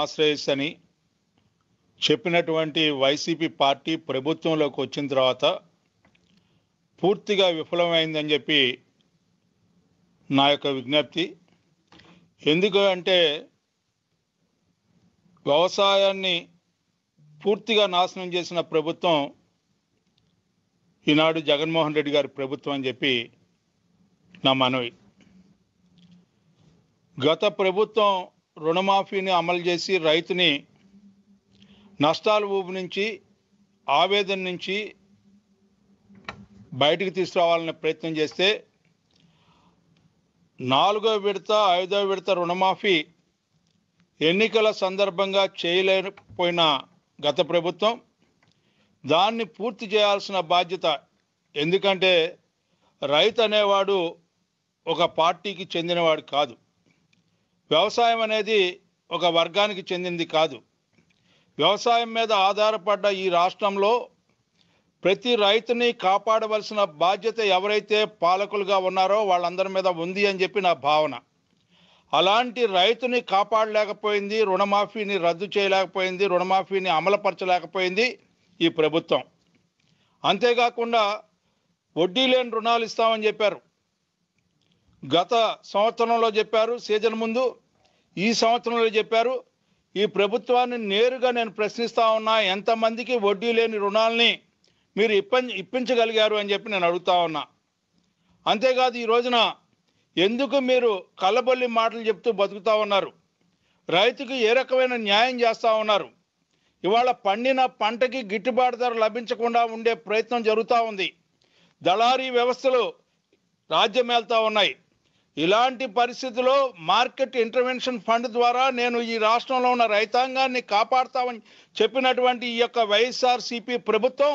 ఆశ్రయిస్తని చెప్పినటువంటి YCP party ప్రభుత్వంలోకి వచ్చిన తర్వాత పూర్తిగా విఫలమైందని చెప్పి నా యొక్క విజ్ఞప్తి ఎందుకు అంటే వ్యవసాయాన్ని పూర్తిగా నాశనం చేసిన ప్రభుత్వం ఈనాడు జగన్మోహన్ రెడ్డి గారి ప్రభుత్వం అని చెప్పి నా మనవి గత ప్రభుత్వం రుణమాఫీని అమలు చేసి రైతుని నష్టాల ఊపు నుంచి ఆవేదన నుంచి బయటికి తీసుకురావాలనే ప్రయత్నం చేస్తే నాలుగో విడత ఐదో విడత రుణమాఫీ ఎన్నికల సందర్భంగా చేయలేకపోయిన గత ప్రభుత్వం దాన్ని పూర్తి చేయాల్సిన బాధ్యత ఎందుకంటే రైతు అనేవాడు ఒక పార్టీకి చెందినవాడు కాదు వ్యవసాయం అనేది ఒక వర్గానికి చెందింది కాదు వ్యవసాయం మీద ఆధారపడ్డ ఈ రాష్ట్రంలో ప్రతి రైతుని కాపాడవలసిన బాధ్యత ఎవరైతే పాలకులుగా ఉన్నారో వాళ్ళందరి మీద ఉంది అని చెప్పి నా భావన అలాంటి రైతుని కాపాడలేకపోయింది రుణమాఫీని రద్దు చేయలేకపోయింది రుణమాఫీని అమలుపరచలేకపోయింది ఈ ప్రభుత్వం అంతేకాకుండా వడ్డీ లేని రుణాలు ఇస్తామని చెప్పారు గత సంవత్సరంలో చెప్పారు సీజన్ ముందు ఈ సంవత్సరంలో చెప్పారు ఈ ప్రభుత్వాన్ని నేరుగా నేను ప్రశ్నిస్తా ఉన్నా ఎంతమందికి వడ్డీ లేని రుణాలని మీరు ఇప్ప ఇప్పించగలిగారు అని చెప్పి నేను అడుగుతా ఉన్నా అంతేకాదు ఈ రోజున ఎందుకు మీరు కళ్ళబొల్లి మాటలు చెప్తూ బతుకుతా ఉన్నారు రైతుకు ఏ రకమైన న్యాయం చేస్తూ ఉన్నారు ఇవాళ పండిన పంటకి గిట్టుబాటు ధర లభించకుండా ఉండే ప్రయత్నం జరుగుతూ ఉంది దళారీ వ్యవస్థలు రాజ్యమేల్తా ఉన్నాయి ఇలాంటి పరిస్థితిలో మార్కెట్ ఇంటర్వెన్షన్ ఫండ్ ద్వారా నేను ఈ రాష్ట్రంలో ఉన్న రైతాంగాన్ని కాపాడతామని చెప్పినటువంటి ఈ యొక్క వైఎస్ఆర్సిపి ప్రభుత్వం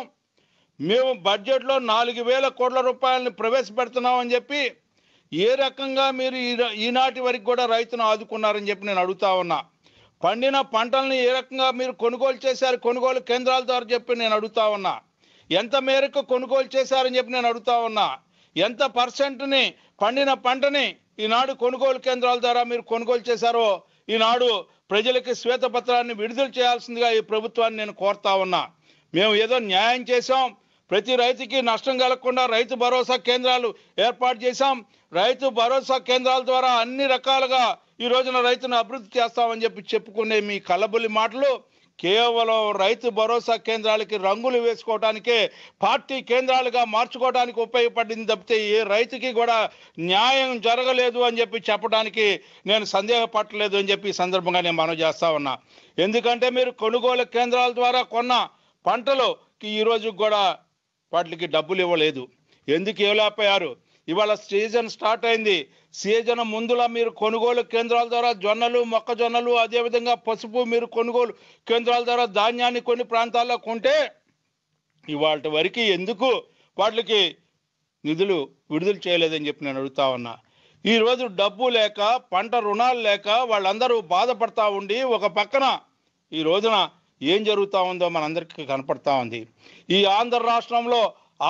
మేము బడ్జెట్లో నాలుగు వేల కోట్ల రూపాయలను ప్రవేశపెడుతున్నామని చెప్పి ఏ రకంగా మీరు ఈనాటి వరకు కూడా రైతును ఆదుకున్నారని చెప్పి నేను అడుగుతా ఉన్నా పండిన పంటలను ఏ రకంగా మీరు కొనుగోలు చేశారు కొనుగోలు కేంద్రాల ద్వారా చెప్పి నేను అడుగుతా ఉన్నా ఎంత మేరకు కొనుగోలు చేశారని చెప్పి నేను అడుగుతా ఉన్నా ఎంత పర్సెంట్ని పండిన పంటని ఈనాడు కొనుగోలు కేంద్రాల ద్వారా మీరు కొనుగోలు చేశారో ఈనాడు ప్రజలకి శ్వేతపత్రాన్ని విడుదల చేయాల్సిందిగా ఈ ప్రభుత్వాన్ని నేను కోరుతా ఉన్నా మేము ఏదో న్యాయం చేశాం ప్రతి రైతుకి నష్టం కలగకుండా రైతు భరోసా కేంద్రాలు ఏర్పాటు చేశాం రైతు భరోసా కేంద్రాల ద్వారా అన్ని రకాలుగా ఈ రోజున రైతును అభివృద్ధి చేస్తామని చెప్పి చెప్పుకునే మీ కలబులి మాటలు కేవలం రైతు భరోసా కేంద్రాలకి రంగులు వేసుకోవడానికే పార్టీ కేంద్రాలుగా మార్చుకోవడానికి ఉపయోగపడింది తప్పితే ఏ రైతుకి కూడా న్యాయం జరగలేదు అని చెప్పి చెప్పడానికి నేను సందేహపట్టలేదు అని చెప్పి ఈ సందర్భంగా నేను మనం చేస్తా ఉన్నా ఎందుకంటే మీరు కొనుగోలు కేంద్రాల ద్వారా కొన్న పంటలు ఈ కూడా వాటికి డబ్బులు ఇవ్వలేదు ఎందుకు ఇవ్వలేకపోయారు ఇవాళ సీజన్ స్టార్ట్ అయింది సీజన్ ముందులా మీరు కొనుగోలు కేంద్రాల ద్వారా జొన్నలు మొక్కజొన్నలు అదేవిధంగా పసుపు మీరు కొనుగోలు కేంద్రాల ద్వారా ధాన్యాన్ని కొన్ని ప్రాంతాల్లో కొంటే ఇవాళ వరకు ఎందుకు వాటికి నిధులు విడుదల చేయలేదని చెప్పి నేను అడుగుతా ఉన్నా ఈరోజు డబ్బు లేక పంట రుణాలు లేక వాళ్ళందరూ బాధపడతా ఉండి ఒక పక్కన ఈ రోజున ఏం జరుగుతూ ఉందో మనందరికీ కనపడతా ఉంది ఈ ఆంధ్ర రాష్ట్రంలో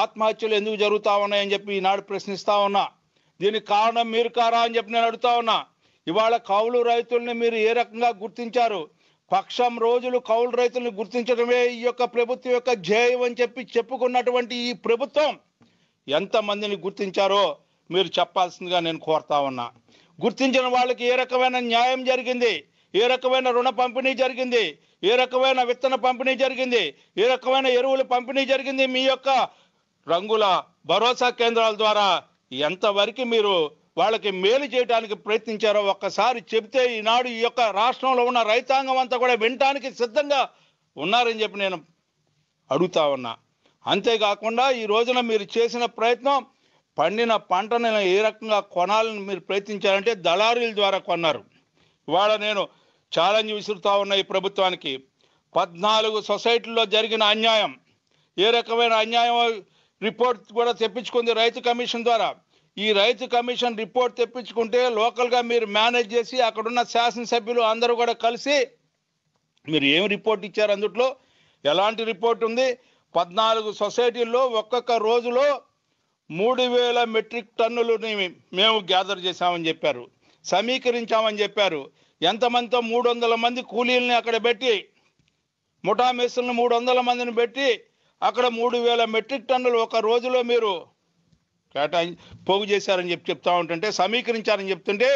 ఆత్మహత్యలు ఎందుకు జరుగుతా ఉన్నాయని చెప్పి ఈనాడు ప్రశ్నిస్తా ఉన్నా దీనికి కారణం మీరు కారా అని చెప్పి నేను అడుగుతా ఉన్నా ఇవాళ కౌలు రైతుల్ని మీరు ఏ రకంగా గుర్తించారు పక్షం రోజులు కౌలు రైతుల్ని గుర్తించడమే ఈ యొక్క ప్రభుత్వం యొక్క జయం అని చెప్పి చెప్పుకున్నటువంటి ఈ ప్రభుత్వం ఎంతమందిని గుర్తించారో మీరు చెప్పాల్సిందిగా నేను కోరుతా ఉన్నా గుర్తించిన వాళ్ళకి ఏ రకమైన న్యాయం జరిగింది ఏ రకమైన రుణ పంపిణీ జరిగింది ఏ రకమైన విత్తన పంపిణీ జరిగింది ఏ రకమైన ఎరువుల పంపిణీ జరిగింది మీ యొక్క రంగుల భరోసా కేంద్రాల ద్వారా ఎంతవరకు మీరు వాళ్ళకి మేలు చేయడానికి ప్రయత్నించారో ఒక్కసారి చెబితే ఈనాడు ఈ యొక్క రాష్ట్రంలో ఉన్న రైతాంగం అంతా కూడా వినటానికి సిద్ధంగా ఉన్నారని చెప్పి నేను అడుగుతా ఉన్నా అంతేకాకుండా ఈ రోజున మీరు చేసిన ప్రయత్నం పండిన పంటను ఏ రకంగా కొనాలని మీరు ప్రయత్నించారంటే దళారీల ద్వారా కొన్నారు ఇవాళ నేను ఛాలెంజ్ విసురుతా ఉన్న ఈ ప్రభుత్వానికి పద్నాలుగు సొసైటీల్లో జరిగిన అన్యాయం ఏ రకమైన అన్యాయం రిపోర్ట్ కూడా తెప్పించుకుంది రైతు కమిషన్ ద్వారా ఈ రైతు కమిషన్ రిపోర్ట్ తెప్పించుకుంటే లోకల్గా మీరు మేనేజ్ చేసి అక్కడున్న శాసనసభ్యులు అందరూ కూడా కలిసి మీరు ఏం రిపోర్ట్ ఇచ్చారు అందుట్లో ఎలాంటి రిపోర్ట్ ఉంది పద్నాలుగు సొసైటీల్లో ఒక్కొక్క రోజులో మూడు వేల మెట్రిక్ టన్నులని మేము గ్యాదర్ చేశామని చెప్పారు సమీకరించామని చెప్పారు ఎంతమందితో మూడు వందల మంది కూలీలని అక్కడ పెట్టి ముఠా మెస్సులను మూడు వందల మందిని పెట్టి అక్కడ మూడు వేల మెట్రిక్ టన్నులు ఒక రోజులో మీరు కేటాయి పోగు చేశారని చెప్పి చెప్తా ఉంటుంటే సమీకరించారని చెప్తుంటే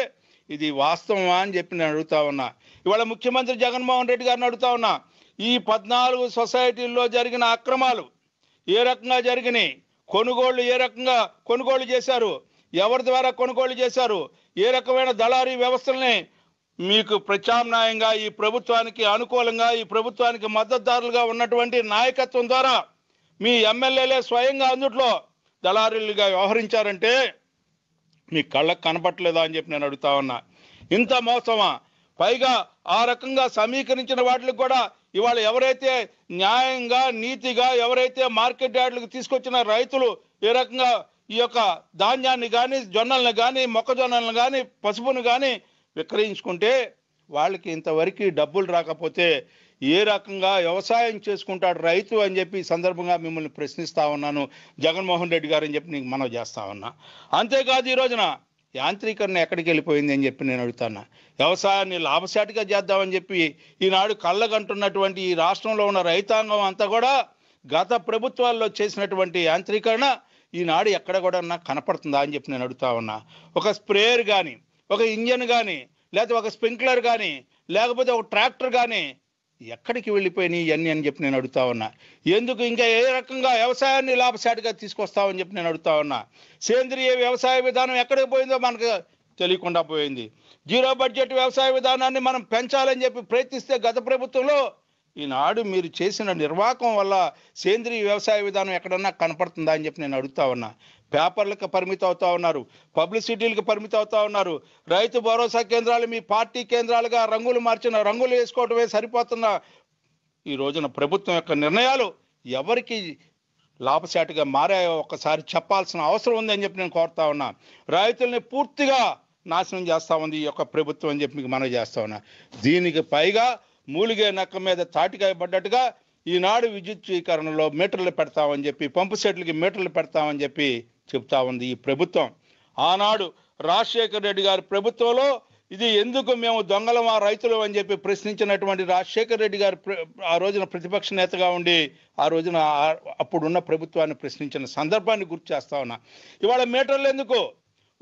ఇది వాస్తవమా అని చెప్పి నేను అడుగుతా ఉన్నా ఇవాళ ముఖ్యమంత్రి జగన్మోహన్ రెడ్డి గారిని అడుగుతా ఉన్నా ఈ పద్నాలుగు సొసైటీల్లో జరిగిన అక్రమాలు ఏ రకంగా జరిగినాయి కొనుగోళ్లు ఏ రకంగా కొనుగోళ్లు చేశారు ఎవరి ద్వారా కొనుగోళ్లు చేశారు ఏ రకమైన దళారీ వ్యవస్థల్ని మీకు ప్రత్యామ్నాయంగా ఈ ప్రభుత్వానికి అనుకూలంగా ఈ ప్రభుత్వానికి మద్దతుదారులుగా ఉన్నటువంటి నాయకత్వం ద్వారా మీ ఎమ్మెల్యేలే స్వయంగా అందుట్లో దళారీలుగా వ్యవహరించారంటే మీ కళ్ళకు కనపట్టలేదా అని చెప్పి నేను అడుగుతా ఉన్నా ఇంత మోసమా పైగా ఆ రకంగా సమీకరించిన వాటికి కూడా ఇవాళ ఎవరైతే న్యాయంగా నీతిగా ఎవరైతే మార్కెట్ యార్డులకు తీసుకొచ్చిన రైతులు ఏ రకంగా ఈ యొక్క ధాన్యాన్ని కానీ జొన్నలను కానీ మొక్కజొన్నలను కానీ పసుపును కానీ విక్రయించుకుంటే వాళ్ళకి ఇంతవరకు డబ్బులు రాకపోతే ఏ రకంగా వ్యవసాయం చేసుకుంటాడు రైతు అని చెప్పి సందర్భంగా మిమ్మల్ని ప్రశ్నిస్తా ఉన్నాను జగన్మోహన్ రెడ్డి గారు అని చెప్పి నీకు మనం చేస్తా ఉన్నా అంతేకాదు ఈ రోజున యాంత్రీకరణ ఎక్కడికి వెళ్ళిపోయింది అని చెప్పి నేను అడుగుతాను వ్యవసాయాన్ని లాభసాటిగా చేద్దామని చెప్పి ఈనాడు కళ్ళగంటున్నటువంటి ఈ రాష్ట్రంలో ఉన్న రైతాంగం అంతా కూడా గత ప్రభుత్వాల్లో చేసినటువంటి యాంత్రీకరణ ఈనాడు ఎక్కడ కూడా నాకు కనపడుతుందా అని చెప్పి నేను అడుగుతా ఉన్నా ఒక స్ప్రేయర్ కానీ ఒక ఇంజన్ కానీ లేకపోతే ఒక స్ప్రింక్లర్ కానీ లేకపోతే ఒక ట్రాక్టర్ కానీ ఎక్కడికి వెళ్ళిపోయినాయి ఇవన్నీ అని చెప్పి నేను అడుగుతా ఉన్నా ఎందుకు ఇంకా ఏ రకంగా వ్యవసాయాన్ని లాభసాటిగా తీసుకొస్తామని చెప్పి నేను అడుగుతా ఉన్నా సేంద్రియ వ్యవసాయ విధానం ఎక్కడికి పోయిందో మనకు తెలియకుండా పోయింది జీరో బడ్జెట్ వ్యవసాయ విధానాన్ని మనం పెంచాలని చెప్పి ప్రయత్నిస్తే గత ప్రభుత్వంలో ఈనాడు మీరు చేసిన నిర్వాహకం వల్ల సేంద్రీయ వ్యవసాయ విధానం ఎక్కడన్నా కనపడుతుందా అని చెప్పి నేను అడుగుతా ఉన్నా పేపర్లకు పరిమితం అవుతా ఉన్నారు పబ్లిసిటీలకు పరిమితం అవుతా ఉన్నారు రైతు భరోసా కేంద్రాలు మీ పార్టీ కేంద్రాలుగా రంగులు మార్చిన రంగులు వేసుకోవటమే సరిపోతున్న ఈ రోజున ప్రభుత్వం యొక్క నిర్ణయాలు ఎవరికి లాభసాటిగా మారాయో ఒక్కసారి చెప్పాల్సిన అవసరం ఉంది అని చెప్పి నేను కోరుతా ఉన్నా రైతుల్ని పూర్తిగా నాశనం చేస్తా ఉంది ఈ యొక్క ప్రభుత్వం అని చెప్పి మనం చేస్తా ఉన్నా దీనికి పైగా మూలిగే నక్క మీద తాటికాయ పడ్డట్టుగా ఈనాడు విద్యుత్కరణలో మీటర్లు పెడతామని చెప్పి పంపు సెట్లకి మీటర్లు పెడతామని చెప్పి చెప్తా ఉంది ఈ ప్రభుత్వం ఆనాడు రాజశేఖర్ రెడ్డి గారి ప్రభుత్వంలో ఇది ఎందుకు మేము దొంగలమా రైతులు అని చెప్పి ప్రశ్నించినటువంటి రాజశేఖర్ రెడ్డి గారు ఆ రోజున ప్రతిపక్ష నేతగా ఉండి ఆ రోజున అప్పుడున్న ప్రభుత్వాన్ని ప్రశ్నించిన సందర్భాన్ని గుర్తు చేస్తా ఉన్నా ఇవాళ మీటర్లు ఎందుకు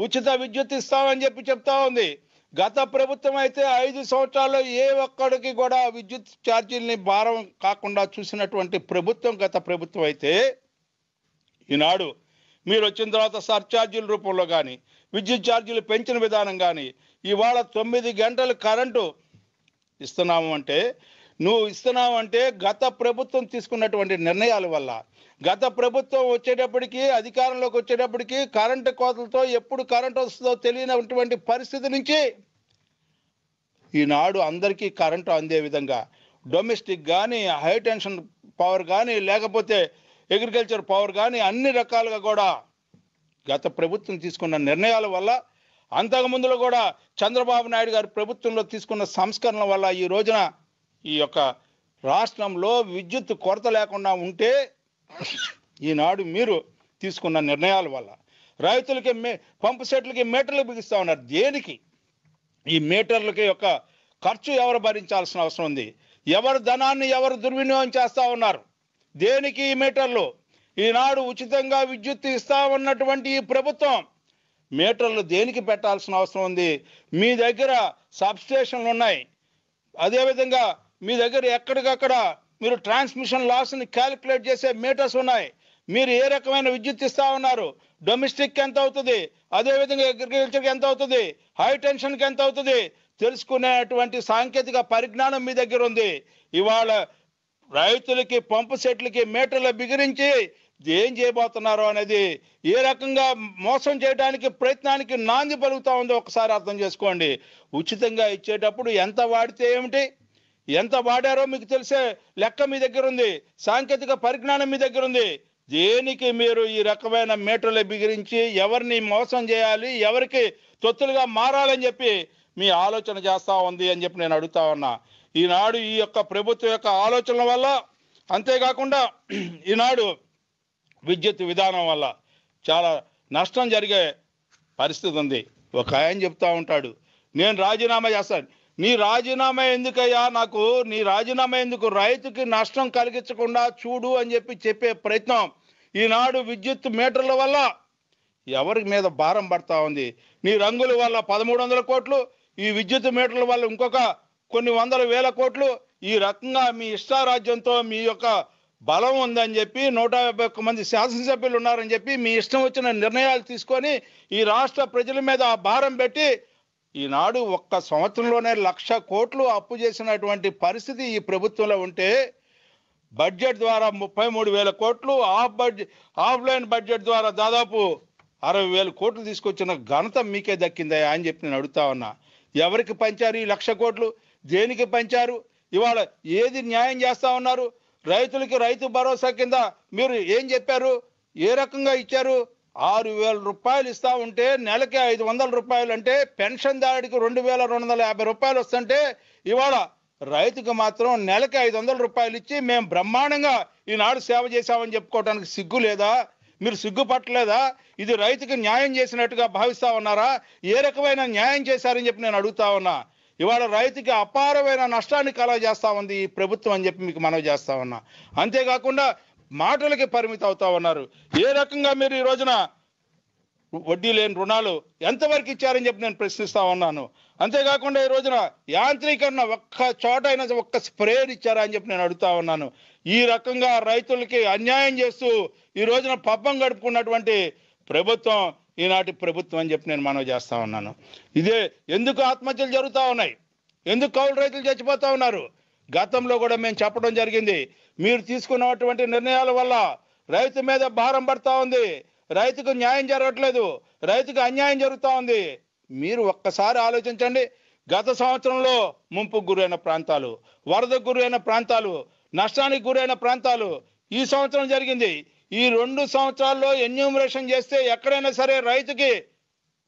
ఉచిత విద్యుత్ ఇస్తామని చెప్పి చెప్తా ఉంది గత ప్రభుత్వం అయితే ఐదు సంవత్సరాల్లో ఏ ఒక్కడికి కూడా విద్యుత్ ఛార్జీలని భారం కాకుండా చూసినటువంటి ప్రభుత్వం గత ప్రభుత్వం అయితే ఈనాడు మీరు వచ్చిన తర్వాత సర్ఛార్జీల రూపంలో కానీ విద్యుత్ ఛార్జీలు పెంచిన విధానం కానీ ఇవాళ తొమ్మిది గంటలు కరెంటు ఇస్తున్నాము అంటే నువ్వు ఇస్తున్నావు అంటే గత ప్రభుత్వం తీసుకున్నటువంటి నిర్ణయాల వల్ల గత ప్రభుత్వం వచ్చేటప్పటికి అధికారంలోకి వచ్చేటప్పటికి కరెంటు కోతలతో ఎప్పుడు కరెంట్ వస్తుందో తెలియనటువంటి పరిస్థితి నుంచి ఈనాడు అందరికీ కరెంటు అందే విధంగా డొమెస్టిక్ కానీ హై టెన్షన్ పవర్ కానీ లేకపోతే అగ్రికల్చర్ పవర్ కానీ అన్ని రకాలుగా కూడా గత ప్రభుత్వం తీసుకున్న నిర్ణయాల వల్ల అంతకుముందులో కూడా చంద్రబాబు నాయుడు గారి ప్రభుత్వంలో తీసుకున్న సంస్కరణల వల్ల ఈ రోజున ఈ యొక్క రాష్ట్రంలో విద్యుత్ కొరత లేకుండా ఉంటే ఈనాడు మీరు తీసుకున్న నిర్ణయాల వల్ల రైతులకి మే పంపు సెట్లకి మీటర్లు బిగిస్తూ ఉన్నారు దేనికి ఈ మీటర్లకి యొక్క ఖర్చు ఎవరు భరించాల్సిన అవసరం ఉంది ఎవరు ధనాన్ని ఎవరు దుర్వినియోగం చేస్తూ ఉన్నారు దేనికి ఈ మీటర్లు ఈనాడు ఉచితంగా విద్యుత్ ఇస్తా ఉన్నటువంటి ఈ ప్రభుత్వం మీటర్లు దేనికి పెట్టాల్సిన అవసరం ఉంది మీ దగ్గర సబ్స్టేషన్లు ఉన్నాయి అదేవిధంగా మీ దగ్గర ఎక్కడికక్కడ మీరు ట్రాన్స్మిషన్ లాస్ని క్యాలిక్యులేట్ చేసే మీటర్స్ ఉన్నాయి మీరు ఏ రకమైన విద్యుత్ ఇస్తా ఉన్నారు డొమెస్టిక్ ఎంత అవుతుంది అదేవిధంగా అగ్రికల్చర్కి ఎంత అవుతుంది హై టెన్షన్కి ఎంత అవుతుంది తెలుసుకునేటువంటి సాంకేతిక పరిజ్ఞానం మీ దగ్గర ఉంది ఇవాళ రైతులకి పంపు సెట్లకి మీటర్లు బిగిరించి ఏం చేయబోతున్నారు అనేది ఏ రకంగా మోసం చేయడానికి ప్రయత్నానికి నాంది పలుకుతా ఉందో ఒకసారి అర్థం చేసుకోండి ఉచితంగా ఇచ్చేటప్పుడు ఎంత వాడితే ఏమిటి ఎంత వాడారో మీకు తెలిసే లెక్క మీ దగ్గర ఉంది సాంకేతిక పరిజ్ఞానం మీ దగ్గర ఉంది దేనికి మీరు ఈ రకమైన మీటర్లు బిగిరించి ఎవరిని మోసం చేయాలి ఎవరికి తొత్తులుగా మారాలని చెప్పి మీ ఆలోచన చేస్తా ఉంది అని చెప్పి నేను అడుగుతా ఉన్నా ఈనాడు ఈ యొక్క ప్రభుత్వం యొక్క ఆలోచనల వల్ల అంతేకాకుండా ఈనాడు విద్యుత్ విధానం వల్ల చాలా నష్టం జరిగే పరిస్థితి ఉంది ఒక ఆయన చెప్తా ఉంటాడు నేను రాజీనామా చేస్తాను నీ రాజీనామా ఎందుకయ్యా నాకు నీ రాజీనామా ఎందుకు రైతుకి నష్టం కలిగించకుండా చూడు అని చెప్పి చెప్పే ప్రయత్నం ఈనాడు విద్యుత్ మీటర్ల వల్ల ఎవరి మీద భారం పడతా ఉంది నీ రంగుల వల్ల పదమూడు వందల కోట్లు ఈ విద్యుత్ మీటర్ల వల్ల ఇంకొక కొన్ని వందల వేల కోట్లు ఈ రకంగా మీ ఇష్టారాజ్యంతో మీ యొక్క బలం ఉందని చెప్పి నూట యాభై ఒక్క మంది శాసనసభ్యులు ఉన్నారని చెప్పి మీ ఇష్టం వచ్చిన నిర్ణయాలు తీసుకొని ఈ రాష్ట్ర ప్రజల మీద ఆ భారం పెట్టి ఈనాడు ఒక్క సంవత్సరంలోనే లక్ష కోట్లు అప్పు చేసినటువంటి పరిస్థితి ఈ ప్రభుత్వంలో ఉంటే బడ్జెట్ ద్వారా ముప్పై మూడు వేల కోట్లు ఆఫ్ బడ్జెట్ ఆఫ్లైన్ బడ్జెట్ ద్వారా దాదాపు అరవై వేల కోట్లు తీసుకొచ్చిన ఘనత మీకే దక్కిందా అని చెప్పి నేను అడుగుతా ఉన్నా ఎవరికి పంచారు ఈ లక్ష కోట్లు దేనికి పంచారు ఇవాళ ఏది న్యాయం చేస్తా ఉన్నారు రైతులకి రైతు భరోసా కింద మీరు ఏం చెప్పారు ఏ రకంగా ఇచ్చారు ఆరు వేల రూపాయలు ఇస్తా ఉంటే నెలకి ఐదు వందల రూపాయలు అంటే పెన్షన్ దాడికి రెండు వేల రెండు వందల యాభై రూపాయలు వస్తుంటే ఇవాళ రైతుకు మాత్రం నెలకి ఐదు వందల రూపాయలు ఇచ్చి మేము బ్రహ్మాండంగా ఈనాడు సేవ చేశామని చెప్పుకోవడానికి సిగ్గు లేదా మీరు సిగ్గుపట్టలేదా ఇది రైతుకు న్యాయం చేసినట్టుగా భావిస్తా ఉన్నారా ఏ రకమైన న్యాయం చేశారని చెప్పి నేను అడుగుతా ఉన్నా ఇవాళ రైతుకి అపారమైన నష్టాన్ని కలగజేస్తా ఉంది ఈ ప్రభుత్వం అని చెప్పి మీకు మనవి చేస్తా ఉన్నా అంతేకాకుండా మాటలకి పరిమితం అవుతా ఉన్నారు ఏ రకంగా మీరు ఈ రోజున వడ్డీ లేని రుణాలు ఎంతవరకు ఇచ్చారని చెప్పి నేను ప్రశ్నిస్తా ఉన్నాను అంతేకాకుండా ఈ రోజున యాంత్రీకరణ ఒక్క చోట అయినా ఒక్క స్ప్రేయర్ ఇచ్చారా అని చెప్పి నేను అడుగుతా ఉన్నాను ఈ రకంగా రైతులకి అన్యాయం చేస్తూ ఈ రోజున పబ్బం గడుపుకున్నటువంటి ప్రభుత్వం ఈనాటి ప్రభుత్వం అని చెప్పి నేను మనవి చేస్తా ఉన్నాను ఇదే ఎందుకు ఆత్మహత్యలు జరుగుతూ ఉన్నాయి ఎందుకు కౌలు రైతులు చచ్చిపోతా ఉన్నారు గతంలో కూడా మేము చెప్పడం జరిగింది మీరు తీసుకున్నటువంటి నిర్ణయాల వల్ల రైతు మీద భారం పడతా ఉంది రైతుకు న్యాయం జరగట్లేదు రైతుకు అన్యాయం జరుగుతూ ఉంది మీరు ఒక్కసారి ఆలోచించండి గత సంవత్సరంలో ముంపుకు గురైన ప్రాంతాలు వరదకు గురైన ప్రాంతాలు నష్టానికి గురైన ప్రాంతాలు ఈ సంవత్సరం జరిగింది ఈ రెండు సంవత్సరాల్లో ఎన్యూమరేషన్ చేస్తే ఎక్కడైనా సరే రైతుకి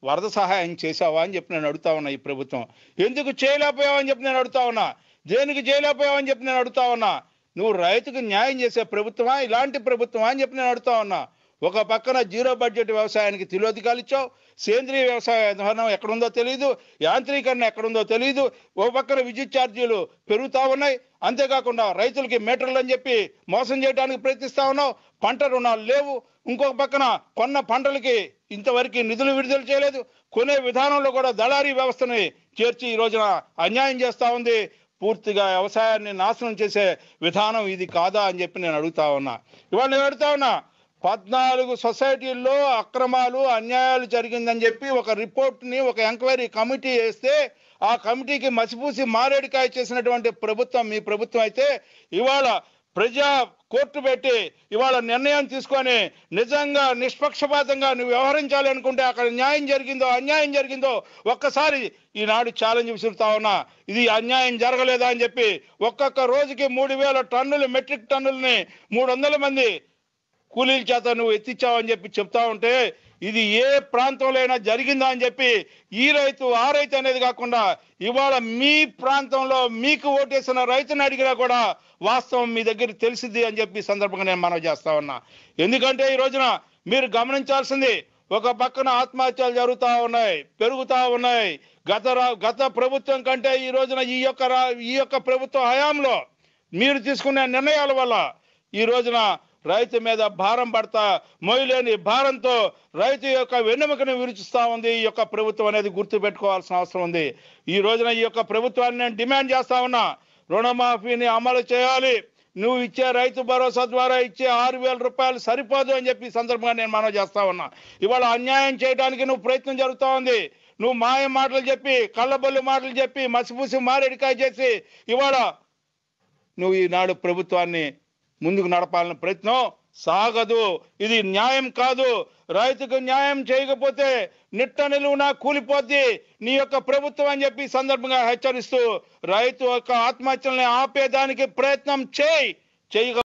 వరద సహాయం చేశావా అని చెప్పి నేను అడుగుతా ఉన్నా ఈ ప్రభుత్వం ఎందుకు చేయలేకపోయావని చెప్పి నేను అడుగుతా ఉన్నా దేనికి చేయలేకపోయావని చెప్పి నేను అడుగుతా ఉన్నా నువ్వు రైతుకు న్యాయం చేసే ప్రభుత్వమా ఇలాంటి ప్రభుత్వమా అని చెప్పి నేను అడుగుతా ఉన్నా ఒక పక్కన జీరో బడ్జెట్ వ్యవసాయానికి తిలోదికాలు ఇచ్చావు సేంద్రీయ వ్యవసాయ విధానం ఎక్కడుందో తెలియదు యాంత్రీకరణ ఎక్కడుందో తెలియదు ఒక పక్కన విద్యుత్ ఛార్జీలు పెరుగుతూ ఉన్నాయి అంతేకాకుండా రైతులకి మీటర్లు అని చెప్పి మోసం చేయడానికి ప్రయత్నిస్తా ఉన్నావు పంట రుణాలు లేవు ఇంకొక పక్కన కొన్న పంటలకి ఇంతవరకు నిధులు విడుదల చేయలేదు కొనే విధానంలో కూడా దళారీ వ్యవస్థని చేర్చి ఈ రోజున అన్యాయం చేస్తా ఉంది పూర్తిగా వ్యవసాయాన్ని నాశనం చేసే విధానం ఇది కాదా అని చెప్పి నేను అడుగుతా ఉన్నా ఇవాళ నేను అడుగుతా ఉన్నా పద్నాలుగు సొసైటీల్లో అక్రమాలు అన్యాయాలు జరిగిందని చెప్పి ఒక రిపోర్ట్ని ఒక ఎంక్వైరీ కమిటీ వేస్తే ఆ కమిటీకి మసిపూసి మారేడుకాయ చేసినటువంటి ప్రభుత్వం మీ ప్రభుత్వం అయితే ఇవాళ ప్రజా కోర్టు పెట్టి ఇవాళ నిర్ణయం తీసుకొని నిజంగా నిష్పక్షపాతంగా నువ్వు వ్యవహరించాలి అనుకుంటే అక్కడ న్యాయం జరిగిందో అన్యాయం జరిగిందో ఒక్కసారి ఈనాడు ఛాలెంజ్ విసురుతా ఉన్నా ఇది అన్యాయం జరగలేదా అని చెప్పి ఒక్కొక్క రోజుకి మూడు వేల టన్నులు మెట్రిక్ టన్నుల్ని మూడు వందల మంది కూలీల చేత నువ్వు ఎత్తిచ్చావని చెప్పి చెప్తా ఉంటే ఇది ఏ ప్రాంతంలో అయినా జరిగిందా అని చెప్పి ఈ రైతు ఆ రైతు అనేది కాకుండా ఇవాళ మీ ప్రాంతంలో మీకు ఓటేసిన రైతుని అడిగినా కూడా వాస్తవం మీ దగ్గర తెలిసింది అని చెప్పి సందర్భంగా నేను మనవి చేస్తా ఉన్నా ఎందుకంటే ఈ రోజున మీరు గమనించాల్సింది ఒక పక్కన ఆత్మహత్యలు జరుగుతూ ఉన్నాయి పెరుగుతూ ఉన్నాయి గత గత ప్రభుత్వం కంటే ఈ రోజున ఈ యొక్క ఈ యొక్క ప్రభుత్వ హయాంలో మీరు తీసుకునే నిర్ణయాల వల్ల ఈ రోజున రైతు మీద భారం పడతా మొయ్యలేని భారంతో రైతు యొక్క వెన్నెముకను విరుచిస్తా ఉంది ఈ యొక్క ప్రభుత్వం అనేది గుర్తు పెట్టుకోవాల్సిన అవసరం ఉంది ఈ రోజున ఈ యొక్క ప్రభుత్వాన్ని నేను డిమాండ్ చేస్తా ఉన్నా రుణమాఫీని అమలు చేయాలి నువ్వు ఇచ్చే రైతు భరోసా ద్వారా ఇచ్చే ఆరు వేల రూపాయలు సరిపోదు అని చెప్పి సందర్భంగా నేను మనం చేస్తా ఉన్నా ఇవాళ అన్యాయం చేయడానికి నువ్వు ప్రయత్నం జరుగుతూ ఉంది నువ్వు మాయ మాటలు చెప్పి కళ్ళబొల్లి మాటలు చెప్పి మసిపూసి మారేడికాయ చేసి ఇవాళ నువ్వు ఈనాడు ప్రభుత్వాన్ని ముందుకు నడపాలని ప్రయత్నం సాగదు ఇది న్యాయం కాదు రైతుకు న్యాయం చేయకపోతే నిట్ట నిలువునా కూలిపోద్ది నీ యొక్క ప్రభుత్వం అని చెప్పి సందర్భంగా హెచ్చరిస్తూ రైతు యొక్క ఆత్మహత్యల్ని ఆపేదానికి ప్రయత్నం చేయి చేయక